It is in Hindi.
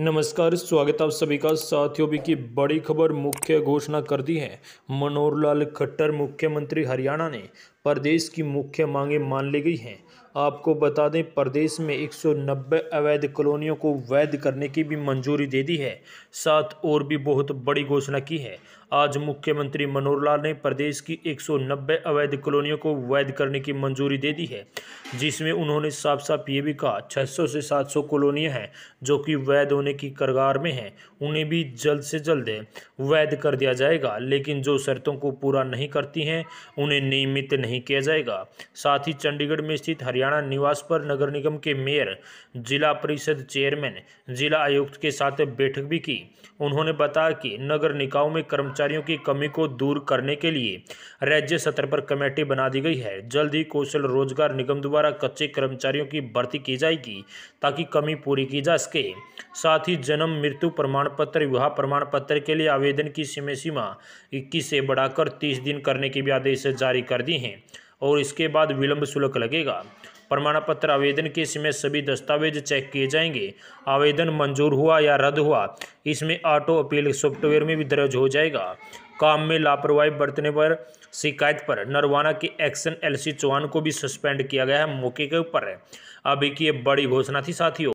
नमस्कार स्वागत आप सभी का साथियों भी की बड़ी खबर मुख्य घोषणा कर दी है मनोहर लाल खट्टर मुख्यमंत्री हरियाणा ने प्रदेश की मुख्य मांगें मान ली गई हैं आपको बता दें प्रदेश में 190 अवैध कॉलोनियों को वैध करने की भी मंजूरी दे दी है साथ और भी बहुत बड़ी घोषणा की है आज मुख्यमंत्री मनोहर लाल ने प्रदेश की 190 अवैध कॉलोनियों को वैध करने की मंजूरी दे दी है जिसमें उन्होंने साफ साफ ये भी कहा 600 से 700 कॉलोनियाँ हैं जो कि वैध होने की करगार में हैं उन्हें भी जल्द से जल्द वैध कर दिया जाएगा लेकिन जो शर्तों को पूरा नहीं करती हैं उन्हें नियमित नहीं नहीं किया जाएगा साथ ही चंडीगढ़ में स्थित हरियाणा निवास पर नगर निगम के मेयर जिला परिषद चेयरमैन जिला आयुक्त के साथ बैठक भी की उन्होंने बताया कि नगर निकायों में कर्मचारियों की कमी को दूर करने के लिए राज्य स्तर पर कमेटी बना दी गई है जल्द ही कौशल रोजगार निगम द्वारा कच्चे कर्मचारियों की भर्ती की जाएगी ताकि कमी पूरी की जा सके साथ ही जन्म मृत्यु प्रमाण पत्र विवाह प्रमाण पत्र के लिए आवेदन की समय सीमा इक्कीस से बढ़ाकर तीस दिन करने के भी आदेश जारी कर दिए हैं और इसके बाद विलंब शुल्क लगेगा प्रमाण पत्र आवेदन के समय सभी दस्तावेज चेक किए जाएंगे आवेदन मंजूर हुआ या रद्द हुआ इसमें ऑटो अपील सॉफ्टवेयर में भी दर्ज हो जाएगा काम में लापरवाही बरतने पर शिकायत पर नरवाना के एक्शन एलसी चौहान को भी सस्पेंड किया गया है मौके के ऊपर है अभी की ये बड़ी घोषणा थी साथियों